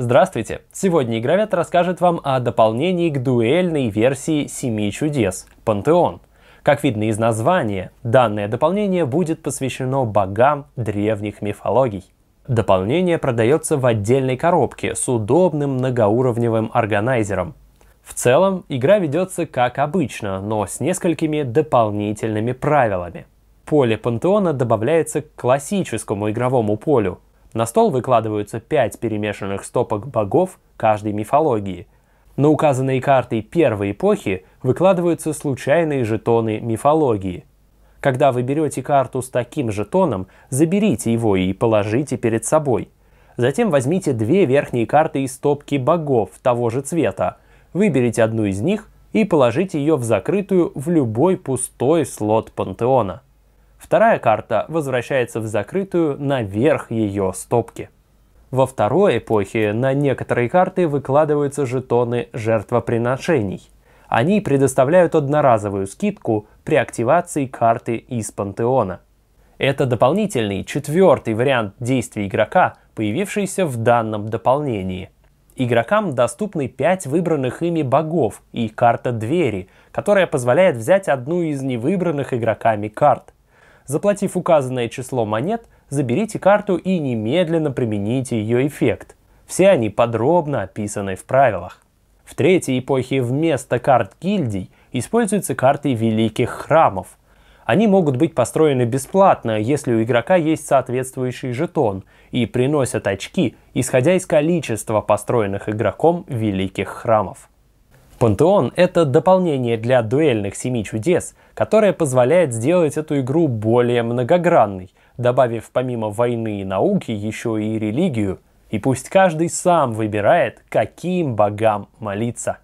Здравствуйте! Сегодня Игровед расскажет вам о дополнении к дуэльной версии «Семи чудес» — Пантеон. Как видно из названия, данное дополнение будет посвящено богам древних мифологий. Дополнение продается в отдельной коробке с удобным многоуровневым органайзером. В целом, игра ведется как обычно, но с несколькими дополнительными правилами. Поле пантеона добавляется к классическому игровому полю, на стол выкладываются пять перемешанных стопок богов каждой мифологии. На указанные карты первой эпохи выкладываются случайные жетоны мифологии. Когда вы берете карту с таким жетоном, заберите его и положите перед собой. Затем возьмите две верхние карты из стопки богов того же цвета, выберите одну из них и положите ее в закрытую в любой пустой слот пантеона. Вторая карта возвращается в закрытую наверх ее стопки. Во второй эпохе на некоторые карты выкладываются жетоны жертвоприношений. Они предоставляют одноразовую скидку при активации карты из пантеона. Это дополнительный четвертый вариант действий игрока, появившийся в данном дополнении. Игрокам доступны 5 выбранных ими богов и карта двери, которая позволяет взять одну из невыбранных игроками карт. Заплатив указанное число монет, заберите карту и немедленно примените ее эффект. Все они подробно описаны в правилах. В третьей эпохе вместо карт гильдий используются карты великих храмов. Они могут быть построены бесплатно, если у игрока есть соответствующий жетон, и приносят очки, исходя из количества построенных игроком великих храмов. Пантеон — это дополнение для дуэльных семи чудес, которое позволяет сделать эту игру более многогранной, добавив помимо войны и науки еще и религию, и пусть каждый сам выбирает, каким богам молиться.